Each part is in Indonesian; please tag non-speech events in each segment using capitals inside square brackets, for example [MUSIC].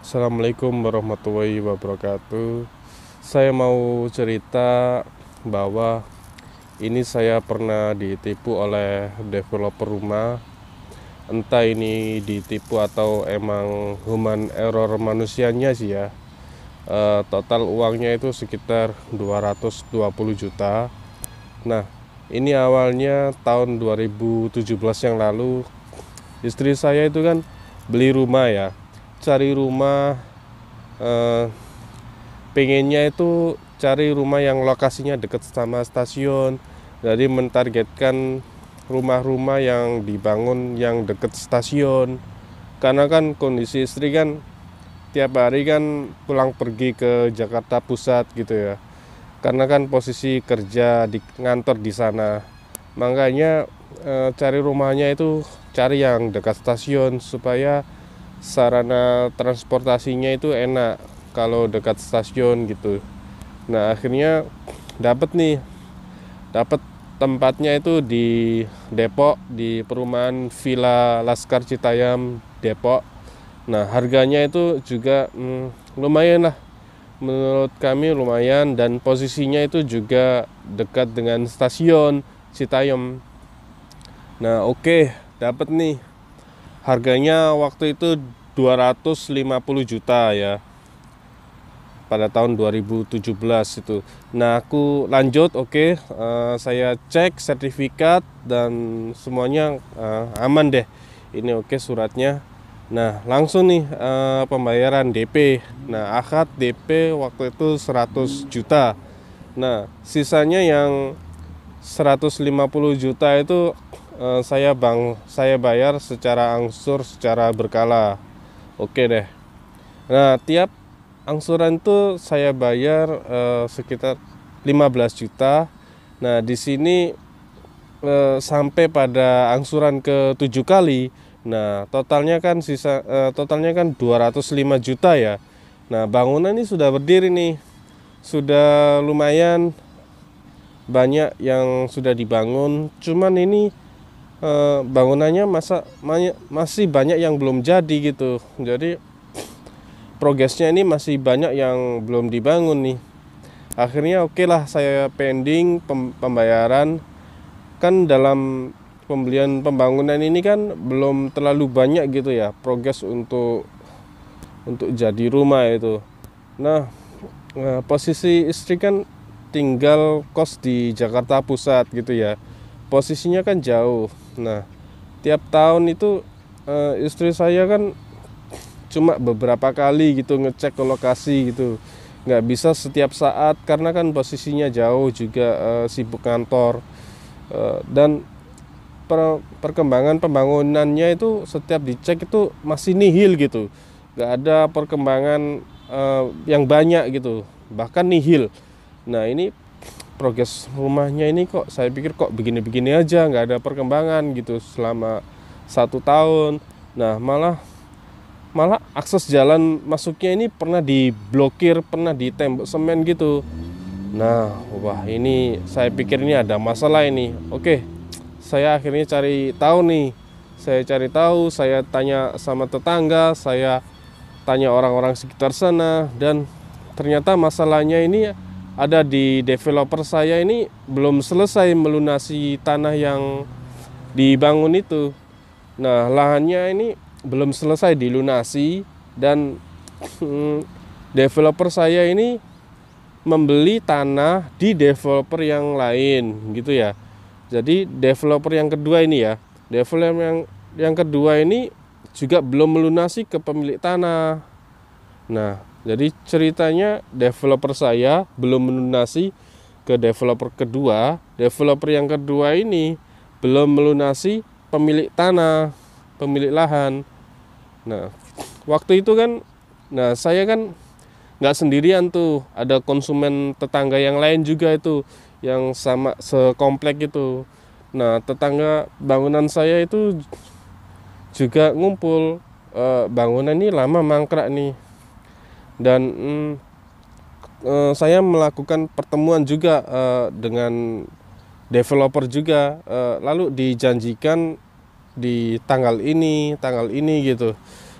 Assalamualaikum warahmatullahi wabarakatuh. Saya mau cerita bahwa ini saya pernah ditipu oleh developer rumah. Entah ini ditipu atau emang human error manusianya sih ya. E, total uangnya itu sekitar 220 juta. Nah, ini awalnya tahun 2017 yang lalu istri saya itu kan beli rumah ya cari rumah eh, pengennya itu cari rumah yang lokasinya dekat sama stasiun jadi mentargetkan rumah-rumah yang dibangun yang dekat stasiun karena kan kondisi istri kan tiap hari kan pulang pergi ke Jakarta Pusat gitu ya karena kan posisi kerja di ngantor di sana makanya e, cari rumahnya itu cari yang dekat stasiun supaya sarana transportasinya itu enak kalau dekat stasiun gitu nah akhirnya dapat nih dapat tempatnya itu di Depok di perumahan Villa Laskar Citayam Depok nah harganya itu juga hmm, lumayan lah menurut kami lumayan dan posisinya itu juga dekat dengan stasiun Citayam nah oke okay, dapat nih Harganya waktu itu 250 juta ya pada tahun 2017 itu. Nah aku lanjut, oke, okay, uh, eh, saya cek sertifikat dan semuanya uh, aman deh. Ini oke okay, suratnya. Nah langsung nih uh, pembayaran DP. Nah akad DP waktu itu 100 juta. Nah sisanya yang 150 juta itu Eh, saya bang saya bayar secara angsur secara berkala oke deh nah tiap angsuran itu saya bayar uh, sekitar 15 juta nah di sini uh, sampai pada angsuran ke tujuh kali nah totalnya kan sisa uh, totalnya kan 205 juta ya nah bangunan ini sudah berdiri nih sudah lumayan banyak yang sudah dibangun cuman ini Eh, bangunannya masa masih banyak yang belum jadi gitu jadi progresnya ini masih banyak yang belum dibangun nih akhirnya oke okay lah saya pending pembayaran kan dalam pembelian pembangunan ini kan belum terlalu banyak gitu ya progres untuk untuk jadi rumah itu Nah, eh, posisi istri kan tinggal kos di Jakarta Pusat gitu ya. Posisinya kan jauh. Nah, tiap tahun itu uh, istri saya kan cuma beberapa kali gitu ngecek ke lokasi gitu. Nggak bisa setiap saat karena kan posisinya jauh juga uh, sibuk kantor. Uh, eh, dan per perkembangan pembangunannya itu setiap dicek itu masih nihil gitu. Nggak ada perkembangan uh, yang banyak gitu, bahkan nihil. Nah, ini progres rumahnya ini kok saya pikir kok begini-begini aja nggak ada perkembangan gitu selama satu tahun nah malah malah akses jalan masuknya ini pernah diblokir pernah ditembok semen gitu nah wah ini saya pikir ini ada masalah ini oke saya akhirnya cari tahu nih saya cari tahu saya tanya sama tetangga saya tanya orang-orang sekitar sana dan ternyata masalahnya ini ada di developer saya ini belum selesai melunasi tanah yang dibangun itu. Nah, lahannya ini belum selesai dilunasi dan hmm, developer saya ini membeli tanah di developer yang lain gitu ya. Jadi developer yang kedua ini ya, developer yang yang kedua ini juga belum melunasi ke pemilik tanah. Nah, jadi ceritanya developer saya belum melunasi ke developer kedua, developer yang kedua ini belum melunasi pemilik tanah, pemilik lahan. Nah, waktu itu kan, nah saya kan nggak sendirian tuh, ada konsumen tetangga yang lain juga itu yang sama sekomplek itu. Nah, tetangga bangunan saya itu juga ngumpul e, bangunan ini lama mangkrak nih dan hmm, saya melakukan pertemuan juga eh, dengan developer juga eh, lalu dijanjikan di tanggal ini tanggal ini gitu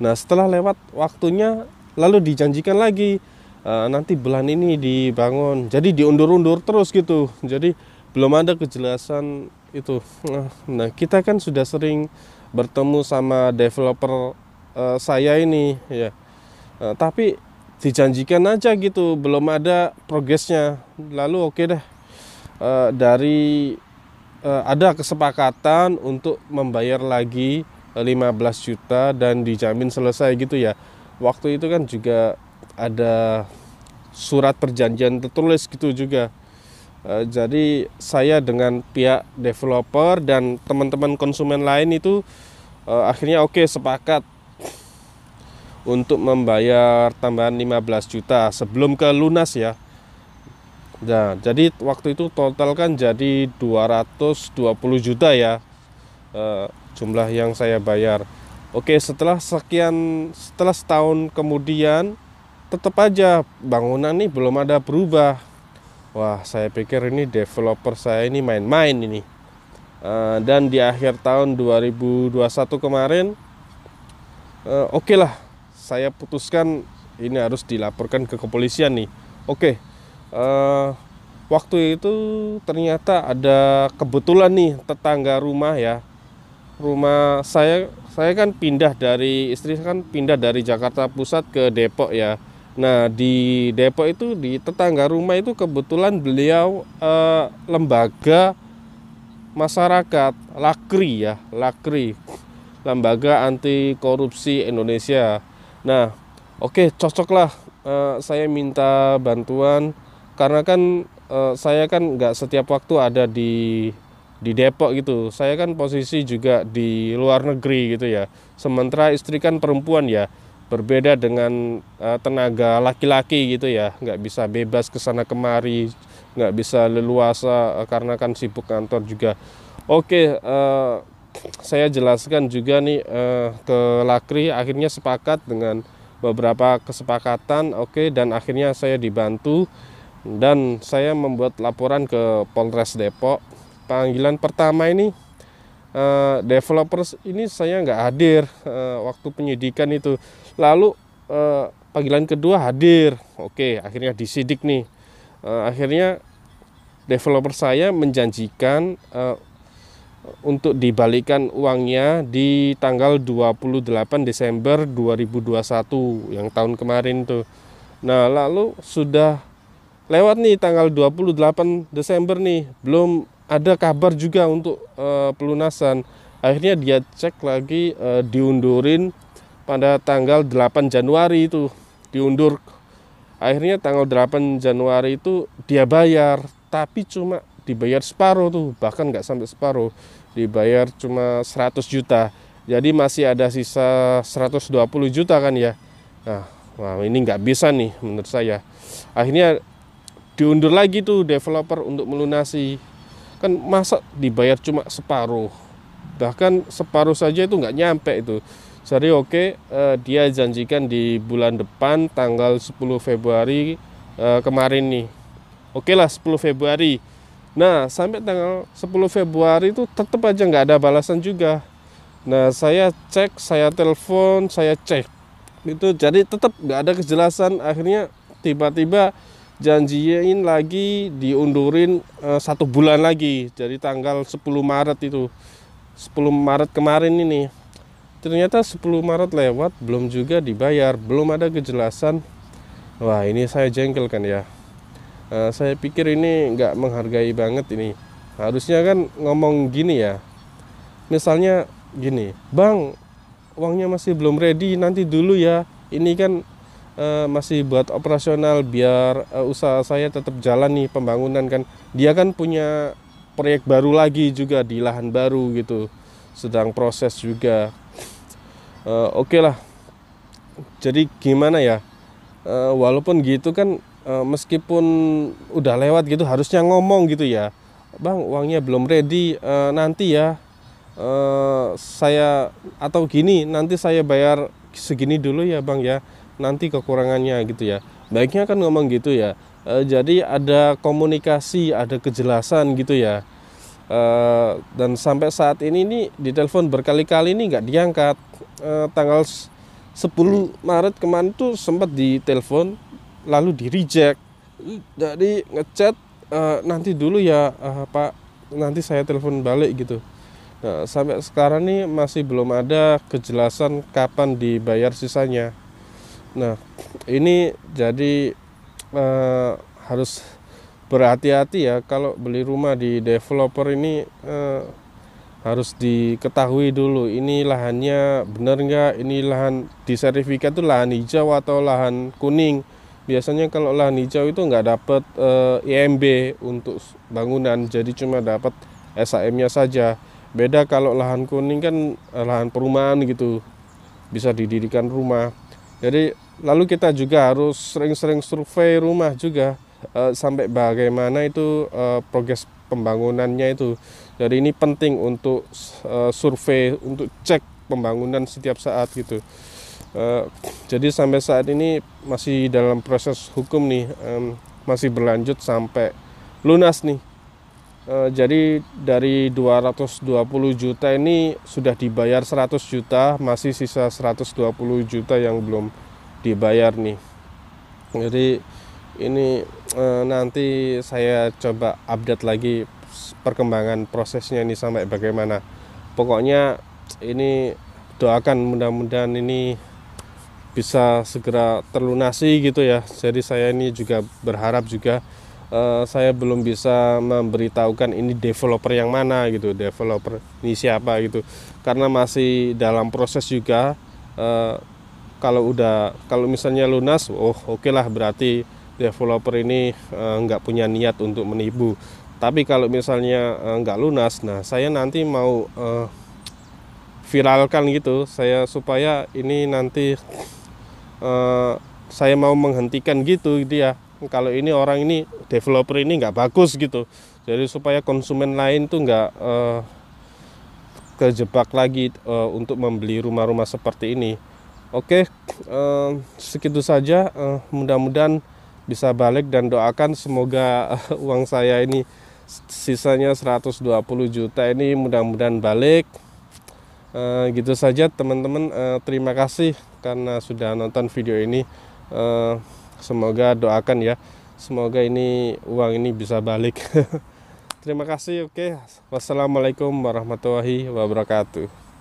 nah setelah lewat waktunya lalu dijanjikan lagi nanti bulan ini dibangun jadi diundur-undur terus gitu jadi belum ada kejelasan itu nah kita kan sudah sering bertemu sama developer saya ini ya tapi dijanjikan aja gitu belum ada progresnya lalu oke okay deh e, dari e, ada kesepakatan untuk membayar lagi 15 eh, juta dan dijamin selesai gitu ya waktu itu kan juga ada surat perjanjian tertulis gitu juga e, jadi saya dengan pihak developer dan teman-teman konsumen lain itu e, akhirnya oke okay, sepakat untuk membayar tambahan 15 juta sebelum ke lunas ya. Nah, jadi waktu itu total kan jadi 220 juta ya e, jumlah yang saya bayar. Oke, setelah sekian setelah setahun kemudian tetap aja bangunan ini belum ada berubah. Wah, saya pikir ini developer saya ini main-main ini. E, dan di akhir tahun 2021 kemarin e, oke okay lah saya putuskan ini harus dilaporkan ke kepolisian nih. Oke, uh, waktu itu ternyata ada kebetulan nih tetangga rumah ya, rumah saya saya kan pindah dari istri kan pindah dari Jakarta Pusat ke Depok ya. Nah di Depok itu di tetangga rumah itu kebetulan beliau uh, lembaga masyarakat Lakri ya Lakri lembaga anti korupsi Indonesia Nah, oke okay, cocoklah uh, saya minta bantuan karena kan uh, saya kan nggak setiap waktu ada di di Depok gitu. Saya kan posisi juga di luar negeri gitu ya. Sementara istri kan perempuan ya, berbeda dengan uh, tenaga laki-laki gitu ya. Nggak bisa bebas ke sana kemari, nggak bisa leluasa uh, karena kan sibuk kantor juga. Oke, uh, saya jelaskan juga nih eh, ke Lakri akhirnya sepakat dengan beberapa kesepakatan oke okay, dan akhirnya saya dibantu dan saya membuat laporan ke Polres Depok panggilan pertama ini uh, developers ini saya nggak hadir uh, waktu penyidikan itu lalu uh, panggilan kedua hadir oke okay, akhirnya disidik nih uh, akhirnya developer saya menjanjikan uh, untuk dibalikan uangnya di tanggal 28 Desember 2021 yang tahun kemarin tuh. Nah, lalu sudah lewat nih tanggal 28 Desember nih, belum ada kabar juga untuk uh, pelunasan. Akhirnya dia cek lagi uh, diundurin pada tanggal 8 Januari itu, diundur. Akhirnya tanggal 8 Januari itu dia bayar, tapi cuma dibayar separuh tuh bahkan nggak sampai separuh dibayar cuma 100 juta jadi masih ada sisa 120 juta kan ya nah wah ini nggak bisa nih menurut saya akhirnya diundur lagi tuh developer untuk melunasi kan masa dibayar cuma separuh bahkan separuh saja itu nggak nyampe itu jadi oke okay, eh, dia janjikan di bulan depan tanggal 10 Februari eh, kemarin nih oke okay lah 10 Februari Nah, sampai tanggal 10 Februari itu tetap aja nggak ada balasan juga. Nah, saya cek, saya telepon, saya cek. Itu jadi tetap nggak ada kejelasan. Akhirnya tiba-tiba janjiin lagi diundurin uh, satu bulan lagi. Jadi tanggal 10 Maret itu. 10 Maret kemarin ini. Ternyata 10 Maret lewat belum juga dibayar, belum ada kejelasan. Wah, ini saya jengkel kan ya uh, saya pikir ini nggak menghargai banget ini harusnya kan ngomong gini ya misalnya gini bang uangnya masih belum ready nanti dulu ya ini kan uh, masih buat operasional biar uh, usaha saya tetap jalan nih pembangunan kan dia kan punya proyek baru lagi juga di lahan baru gitu sedang proses juga uh, oke okay lah jadi gimana ya uh, walaupun gitu kan Eh, meskipun udah lewat gitu harusnya ngomong gitu ya bang uangnya belum ready uh, nanti ya uh, saya atau gini nanti saya bayar segini dulu ya bang ya nanti kekurangannya gitu ya baiknya kan ngomong gitu ya uh, jadi ada komunikasi ada kejelasan gitu ya uh, dan sampai saat ini nih di telepon berkali-kali ini nggak diangkat uh, tanggal 10 Maret kemarin tuh sempat di telepon lalu di reject jadi ngechat uh, nanti dulu ya uh, pak nanti saya telepon balik gitu nah, sampai sekarang nih masih belum ada kejelasan kapan dibayar sisanya nah ini jadi uh, harus berhati-hati ya kalau beli rumah di developer ini harus diketahui dulu ini lahannya benar nggak ini lahan di sertifikat itu lahan hijau atau lahan kuning biasanya kalau lahan hijau itu nggak dapat e, eh, IMB untuk bangunan jadi cuma dapat SAM-nya saja beda kalau lahan kuning kan eh, lahan perumahan gitu bisa didirikan rumah jadi lalu kita juga harus sering-sering survei rumah juga e, sampai bagaimana itu e, progres pembangunannya itu jadi ini penting untuk e, survei untuk cek pembangunan setiap saat gitu Eh, jadi sampai saat ini masih dalam proses hukum nih, um, masih berlanjut sampai lunas nih. Uh, jadi dari 220 juta ini sudah dibayar 100 juta, masih sisa 120 juta yang belum dibayar nih. Jadi ini uh, nanti saya coba update lagi perkembangan prosesnya ini sampai bagaimana. Pokoknya ini doakan mudah-mudahan ini bisa segera terlunasi gitu ya. Jadi saya ini juga berharap juga uh, saya belum bisa memberitahukan ini developer yang mana gitu, developer ini siapa gitu. Karena masih dalam proses juga uh, kalau udah kalau misalnya lunas, oh oke okay lah berarti developer ini uh, nggak punya niat untuk menipu. Tapi kalau misalnya uh, nggak lunas, nah saya nanti mau uh, viralkan gitu, saya supaya ini nanti Eh, saya mau menghentikan gitu gitu ya kalau ini orang ini developer ini nggak bagus gitu jadi supaya konsumen lain tuh nggak eh, kejebak lagi eh, untuk membeli rumah-rumah seperti ini oke eh, segitu saja mudah-mudahan bisa balik dan doakan semoga uh, uang saya ini sisanya 120 juta ini mudah-mudahan balik uh, gitu saja teman-teman uh, terima kasih karena sudah nonton video ini uh, semoga doakan ya semoga ini uang ini bisa balik [LAUGHS] terima kasih oke okay. wassalamualaikum warahmatullahi wabarakatuh